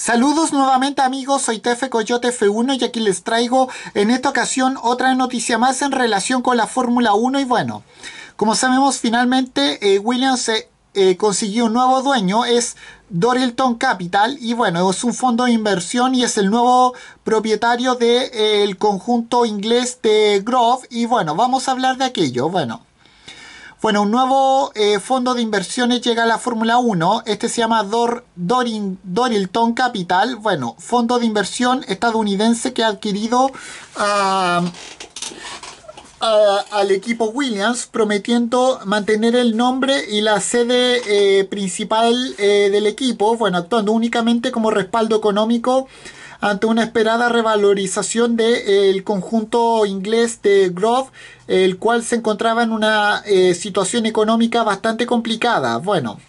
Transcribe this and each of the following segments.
Saludos nuevamente amigos, soy Tefe Coyote F1 y aquí les traigo en esta ocasión otra noticia más en relación con la Fórmula 1 y bueno, como sabemos finalmente eh, Williams eh, eh, consiguió un nuevo dueño, es Dorilton Capital y bueno, es un fondo de inversión y es el nuevo propietario del conjunto inglés de Grove y bueno, vamos a hablar de aquello, bueno. Bueno, un nuevo eh, fondo de inversiones llega a la Fórmula 1. Este se llama Dorilton Capital. Bueno, fondo de inversión estadounidense que ha adquirido ah, ah, al equipo Williams, prometiendo mantener el nombre y la sede eh, principal eh, del equipo, bueno, actuando únicamente como respaldo económico ante una esperada revalorización del conjunto inglés de Grove, el cual se encontraba en una eh, situación económica bastante complicada. Bueno,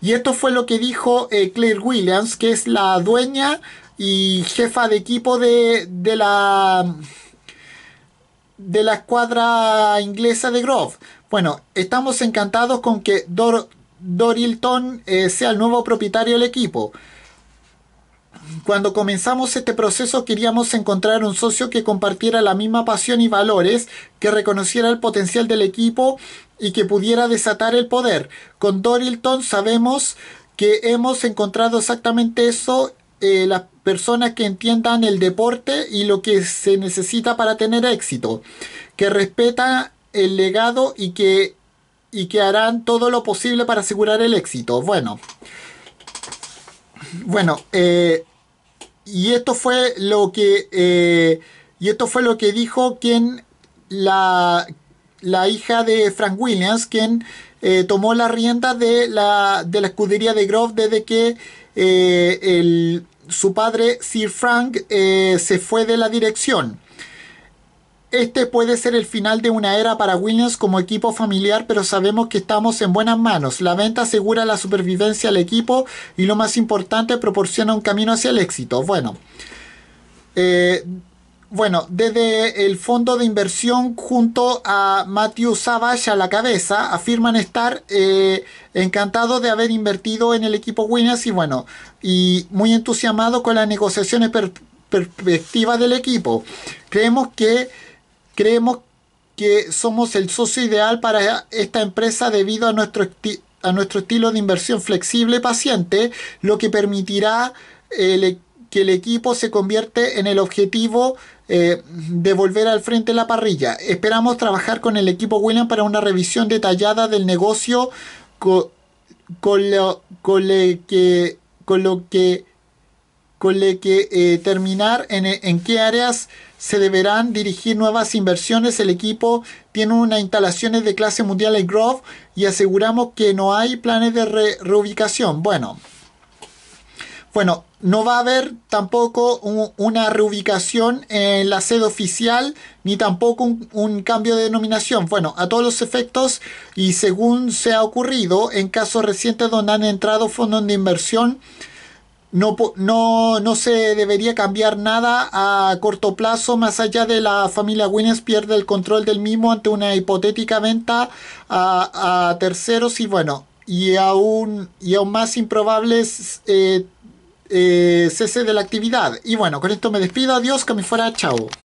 y esto fue lo que dijo eh, Claire Williams, que es la dueña y jefa de equipo de, la de la escuadra inglesa de Grove. Bueno, estamos encantados con que Dor Dorilton eh, sea el nuevo propietario del equipo. Cuando comenzamos este proceso queríamos encontrar un socio que compartiera la misma pasión y valores, que reconociera el potencial del equipo y que pudiera desatar el poder. Con Dorilton sabemos que hemos encontrado exactamente eso, eh, las personas que entiendan el deporte y lo que se necesita para tener éxito, que respeta el legado y que, y que harán todo lo posible para asegurar el éxito. Bueno. Bueno, eh, y esto fue lo que eh, y esto fue lo que dijo quien la, la hija de Frank Williams, quien eh, tomó la rienda de la, de la escudería de Grove desde que el, su padre Sir Frank se fue de la dirección. Este puede ser el final de una era para Williams como equipo familiar, pero sabemos que estamos en buenas manos. La venta asegura la supervivencia al equipo y lo más importante, proporciona un camino hacia el éxito. Bueno, eh, bueno, desde el fondo de inversión junto a Matthew Savage a la cabeza, afirman estar eh, encantados de haber invertido en el equipo Williams y bueno, y muy entusiasmados con las negociaciones perspectivas del equipo. Creemos que Creemos que somos el socio ideal para esta empresa debido a nuestro, a nuestro estilo de inversión flexible y paciente, lo que permitirá eh, que el equipo se convierte en el objetivo eh, de volver al frente de la parrilla. Esperamos trabajar con el equipo William para una revisión detallada del negocio con, lo, que, con lo que, con que eh, terminar en, en qué áreas se deberán dirigir nuevas inversiones. El equipo tiene unas instalaciones de clase mundial en Grove y aseguramos que no hay planes de reubicación. Bueno, bueno, no va a haber tampoco una reubicación en la sede oficial ni tampoco un, un, cambio de denominación. Bueno, a todos los efectos y según se ha ocurrido en casos recientes donde han entrado fondos de inversión, no, no, no se debería cambiar nada a corto plazo, más allá de la familia Winnes pierde el control del mismo ante una hipotética venta a, terceros y bueno, y aún, y aún más improbables eh, eh, cese de la actividad. Y bueno, con esto me despido, adiós, que me fuera, chao.